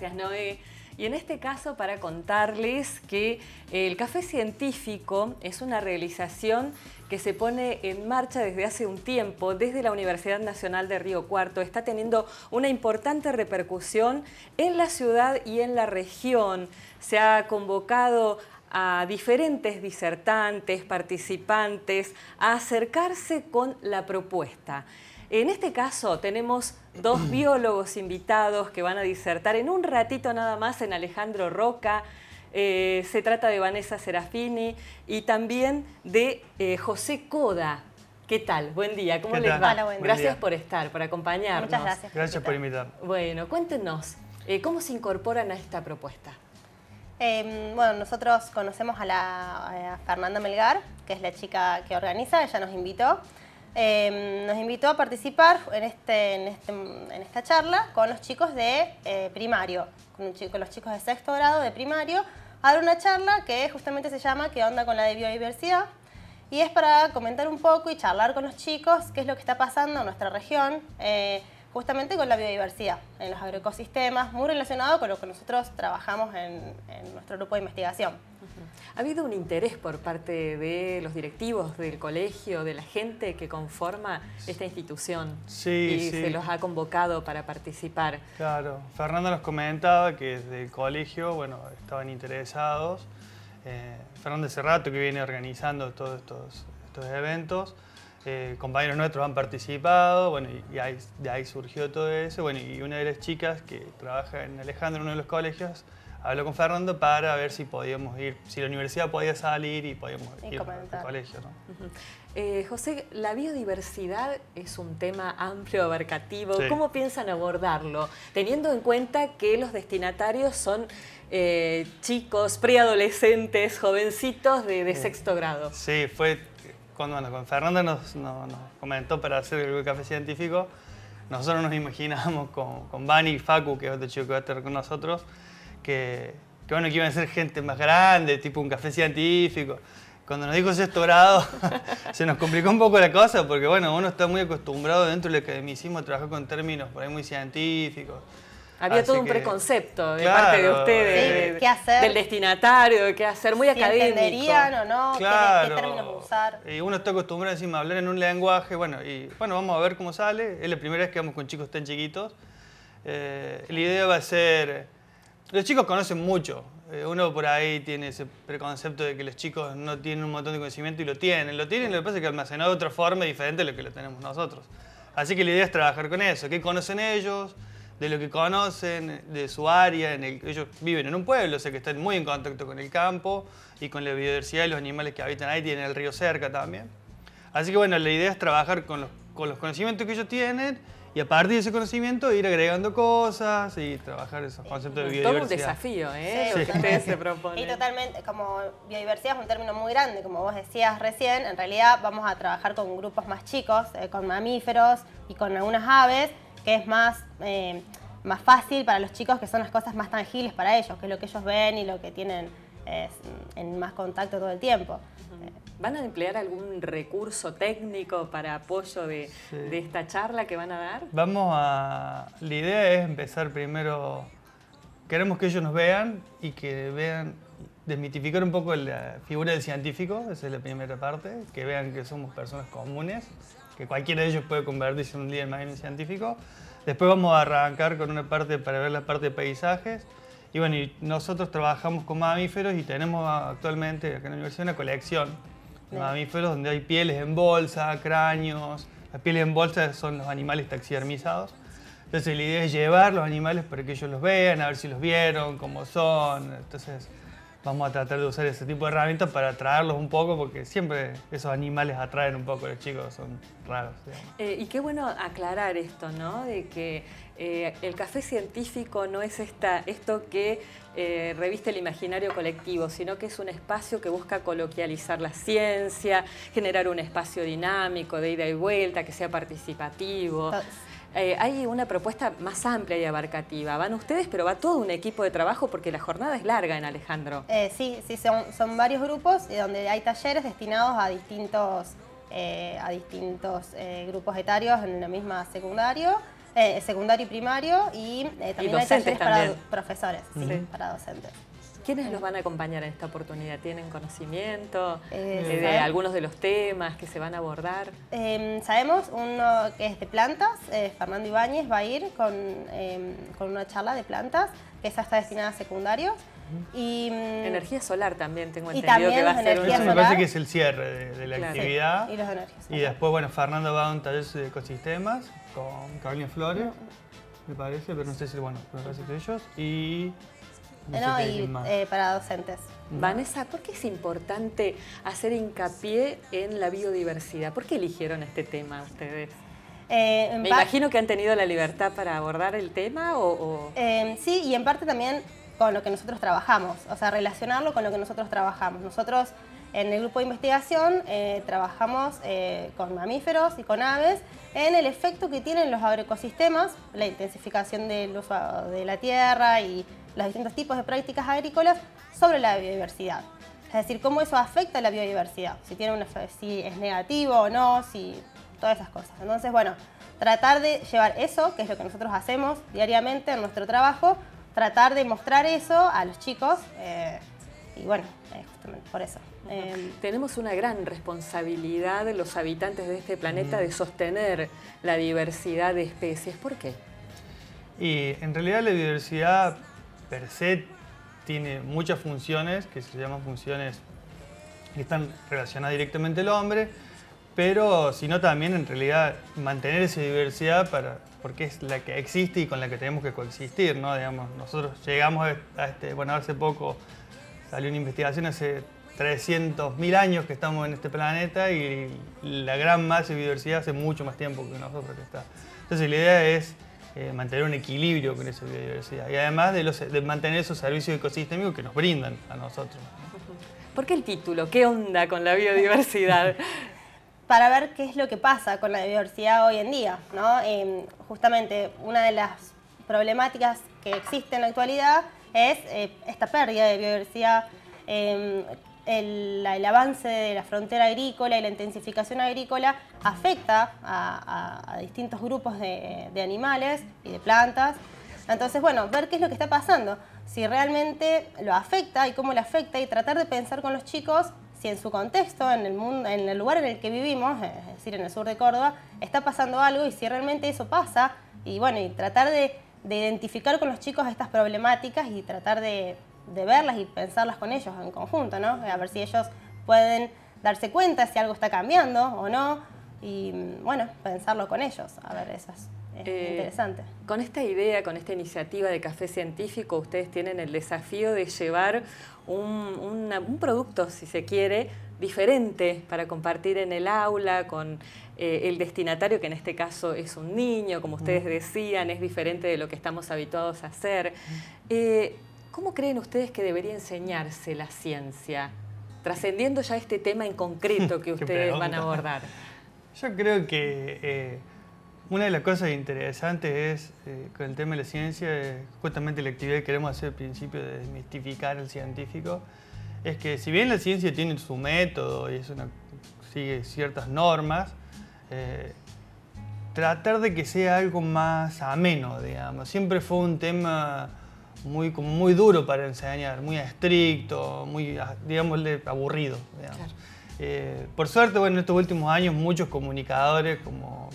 Gracias, Noé. Y en este caso para contarles que eh, el Café Científico es una realización que se pone en marcha desde hace un tiempo desde la Universidad Nacional de Río Cuarto. Está teniendo una importante repercusión en la ciudad y en la región. Se ha convocado a diferentes disertantes, participantes, a acercarse con la propuesta. En este caso tenemos dos biólogos invitados que van a disertar en un ratito nada más en Alejandro Roca. Eh, se trata de Vanessa Serafini y también de eh, José Coda. ¿Qué tal? Buen día, ¿cómo les va? Hola, gracias por estar, por acompañarnos. Muchas gracias. Gracias por invitar. Bueno, cuéntenos, eh, ¿cómo se incorporan a esta propuesta? Em, bueno, nosotros conocemos a, la, a Fernanda Melgar, que es la chica que organiza, ella nos invitó. Em, nos invitó a participar este, en, este, en, esta charla con los chicos de eh, primario, con, los chicos de sexto grado de primario, a dar una charla que justamente se llama ¿Qué onda con la biodiversidad? Y es para comentar un poco y charlar con los chicos qué es lo que está pasando en nuestra región. Eh, justamente con la biodiversidad en los agroecosistemas, muy relacionado con lo que nosotros trabajamos en, nuestro grupo de investigación. ¿Ha habido un interés por parte de los directivos del colegio, de la gente que conforma esta institución? y se los ha convocado para participar. Claro, Fernando nos comentaba que desde el colegio, bueno, estaban interesados. Eh, Fernando Cerrato que viene organizando todos estos, estos eventos. Eh, compañeros nuestros han participado, bueno, y, de ahí surgió todo eso. Bueno, y una de las chicas que trabaja en Alejandro, uno de los colegios, habló con Fernando para ver si podíamos ir, si la universidad podía salir y podíamos ir al colegio. ¿no? Eh, José, la biodiversidad es un tema amplio, abarcativo. ¿Cómo piensan abordarlo? Teniendo en cuenta que los destinatarios son eh, chicos, preadolescentes, jovencitos de, de, sexto grado. Sí, fue cuando, bueno, con Fernanda nos, comentó para hacer el café científico, nosotros nos imaginábamos con, con Bani y Facu, que es otro chico que va a estar con nosotros, que, que, bueno, que iban a ser gente más grande, tipo un café científico. Cuando nos dijo sexto grado, se nos complicó un poco la cosa, porque bueno, uno está muy acostumbrado dentro del academicismo a trabajar con términos por ahí muy científicos. Había todo un preconcepto de parte de ustedes, del destinatario, de qué hacer, muy académico. no? ¿Qué, términos usar? Y uno está acostumbrado encima a hablar en un lenguaje, bueno, y bueno, vamos a ver cómo sale. Es la primera vez que vamos con chicos tan chiquitos. Eh, la idea va a ser, los chicos conocen mucho, eh, uno por ahí tiene ese preconcepto de que los chicos no tienen un montón de conocimiento y lo tienen, lo tienen, lo que pasa es que almacenado de otra forma diferente de lo que lo tenemos nosotros. Así que la idea es trabajar con eso, qué conocen ellos, de lo que conocen, de su área. En el, ellos viven en un pueblo, o sea que están muy en contacto con el campo y con la biodiversidad y los animales que habitan ahí. Tienen el río cerca también. Así que bueno, la idea es trabajar con los, con los conocimientos que ellos tienen y a partir de ese conocimiento ir agregando cosas y trabajar esos conceptos de biodiversidad. Todo un desafío, ¿eh? Sí, se Y totalmente, como biodiversidad es un término muy grande, como vos decías recién, en realidad vamos a trabajar con grupos más chicos, eh, con mamíferos y con algunas aves, que es más, eh, más fácil para los chicos, que son las cosas más tangibles para ellos, que es lo que ellos ven y lo que tienen en más contacto todo el tiempo. ¿Van a emplear algún recurso técnico para apoyo de, de esta charla que van a dar? Vamos a... La idea es empezar primero... Queremos que ellos nos vean y que vean desmitificar un poco la figura del científico, esa es la primera parte, que vean que somos personas comunes, que cualquiera de ellos puede convertirse en un líder bien científico. Después vamos a arrancar con una parte para ver la parte de paisajes. Y bueno, nosotros trabajamos con mamíferos y tenemos actualmente acá en la universidad una colección de mamíferos donde hay pieles en bolsa, cráneos. Las pieles en bolsa son los animales taxidermizados. Entonces la idea es llevar los animales para que ellos los vean, a ver si los vieron, cómo son. Entonces vamos a tratar de usar ese tipo de herramientas para atraerlos un poco, porque siempre esos animales atraen un poco los chicos, son raros. Eh, y qué bueno aclarar esto, ¿no? De que eh, el café científico no es esta, esto que eh, reviste el imaginario colectivo, sino que es un espacio que busca coloquializar la ciencia, generar un espacio dinámico de ida y vuelta, que sea participativo. Ah, eh, hay una propuesta más amplia y abarcativa. Van ustedes, pero va todo un equipo de trabajo porque la jornada es larga en Alejandro. Eh, sí, sí, son, varios grupos eh, donde hay talleres destinados a distintos, a distintos grupos etarios en la misma secundario. secundario y primario y también hay talleres para profesores, para docentes. ¿Quiénes los van a acompañar en esta oportunidad? ¿Tienen conocimiento eh, eh, de algunos de los temas que se van a abordar? Em, sabemos, uno que es de plantas, eh, Fernando Ibáñez va a ir em, con, una charla de plantas, que esa está destinada a secundarios. Y, mm, energía solar también tengo entendido que va a ser un... Eso me parece que es el cierre de, la actividad. Y, los y después, bueno, Fernando va a un taller de ecosistemas con Carolina Flores, mm. me parece, pero no sé si, bueno, me parece ellos. Y no, eh, y eh, para docentes. Vanessa, ¿por qué es importante hacer hincapié en la biodiversidad? ¿Por qué eligieron este tema ustedes? Eh, Me imagino que han tenido la libertad para abordar el tema o... sí, y en parte también con lo que nosotros trabajamos, o sea, relacionarlo con lo que nosotros trabajamos. Nosotros en el grupo de investigación trabajamos con mamíferos y con aves en el efecto que tienen los agroecosistemas, la intensificación del uso de la tierra y los distintos tipos de prácticas agrícolas sobre la biodiversidad. Es decir, cómo eso afecta a la biodiversidad, si, tiene una, si es negativo o no, si todas esas cosas. Entonces, bueno, tratar de llevar eso, que es lo que nosotros hacemos diariamente en nuestro trabajo, tratar de mostrar eso a los chicos. Eh, y bueno, eh, justamente por eso. Em, Tenemos una gran responsabilidad los habitantes de este planeta de sostener la diversidad de especies. ¿Por qué? Y en realidad la diversidad per se tiene muchas funciones que se llaman funciones que están relacionadas directamente al hombre, pero sino también en realidad mantener esa diversidad para, porque es la que existe y con la que tenemos que coexistir, ¿no? Digamos, nosotros llegamos a este, bueno, hace poco salió una investigación hace 300.000 años que estamos en este planeta y la gran masa de diversidad hace mucho más tiempo que nosotros que está. Entonces la idea es mantener un equilibrio con esa biodiversidad y además de, los, mantener esos servicios ecosistémicos que nos brindan a nosotros. ¿Por qué el título? ¿Qué onda con la biodiversidad? Para ver qué es lo que pasa con la biodiversidad hoy en día. Em, justamente una de las problemáticas que existe en la actualidad es eh, esta pérdida de biodiversidad em, el, avance de la frontera agrícola y la intensificación agrícola afecta a, distintos grupos de, animales y de plantas. Entonces, bueno, ver qué es lo que está pasando, si realmente lo afecta y cómo lo afecta y tratar de pensar con los chicos si en su contexto, en el, mundo, en el lugar en el que vivimos, es decir, en el sur de Córdoba, está pasando algo y si realmente eso pasa y bueno, y tratar de identificar con los chicos estas problemáticas y tratar de, de verlas y pensarlas con ellos en conjunto, ¿no? A ver si ellos pueden darse cuenta si algo está cambiando o no y mm, bueno, pensarlo con ellos. A ver, eso es, eh, interesante. Con esta idea, con esta iniciativa de café científico, ustedes tienen el desafío de llevar un, producto, si se quiere, diferente para compartir en el aula con eh, el destinatario, que en este caso es un niño, como ustedes decían, es diferente de lo que estamos habituados a hacer. ¿Cómo creen ustedes que debería enseñarse la ciencia? Trascendiendo ya este tema en concreto que ustedes van a abordar. Yo creo que eh, una de las cosas interesantes es, eh, con el tema de la ciencia, eh, justamente la actividad que queremos hacer al principio de desmistificar al científico, es que si bien la ciencia tiene su método y es una, sigue ciertas normas, tratar de que sea algo más ameno, digamos. Siempre fue un tema muy, como muy duro para enseñar, muy estricto, muy, ah, digamos, aburrido. Eh, por suerte, bueno, en estos últimos años muchos comunicadores como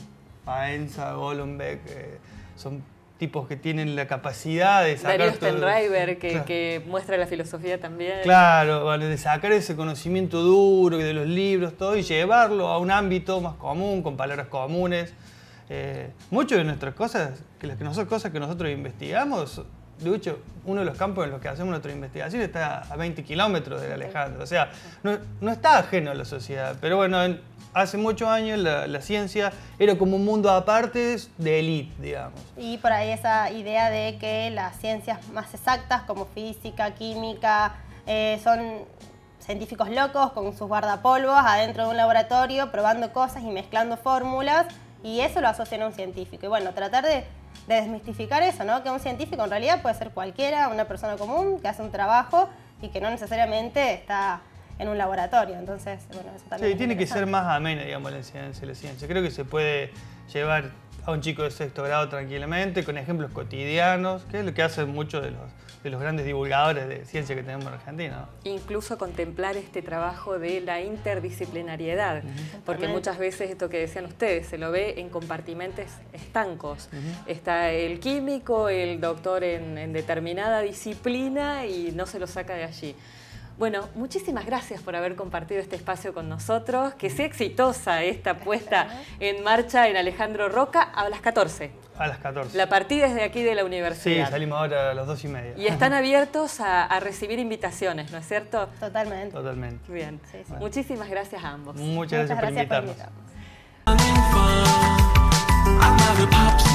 Paenza, Golombek, eh, son tipos que tienen la capacidad de sacar... Darío que, que, muestra la filosofía también. Claro, bueno, de sacar ese conocimiento duro de los libros, todo, y llevarlo a un ámbito más común, con palabras comunes. Eh, muchas de nuestras cosas, que las que nosotros, cosas que nosotros investigamos, de hecho uno de los campos en los que hacemos nuestra investigación está a 20 kilómetros del Alejandro. O sea, no, está ajeno a la sociedad. Pero bueno, hace muchos años la, ciencia era como un mundo aparte de élite, digamos. Y por ahí esa idea de que las ciencias más exactas, como física, química, eh, son científicos locos con sus guardapolvos adentro de un laboratorio probando cosas y mezclando fórmulas. Y eso lo asocian a un científico. Y bueno, tratar de de desmistificar eso, ¿no? Que un científico en realidad puede ser cualquiera, una persona común que hace un trabajo y que no necesariamente está en un laboratorio. Entonces, bueno, eso también. Sí, tiene que ser más amena, digamos, la ciencia, la ciencia. Creo que se puede llevar a un chico de sexto grado tranquilamente, con ejemplos cotidianos, que es lo que hacen muchos de los de los grandes divulgadores de ciencia que tenemos en Argentina. Incluso contemplar este trabajo de la interdisciplinariedad, porque muchas veces esto que decían ustedes se lo ve en compartimentos estancos. Está el químico, el doctor en determinada disciplina y no se lo saca de allí. Bueno, muchísimas gracias por haber compartido este espacio con nosotros. Que sea exitosa esta puesta en marcha en Alejandro Roca a las 14. A las 14. La partida es de aquí de la universidad. Sí, salimos ahora a las 2 y media. Y están abiertos a, recibir invitaciones, ¿no es cierto? Totalmente. Totalmente. Bien. Muchísimas gracias a ambos. Muchas, gracias, por Por invitarnos.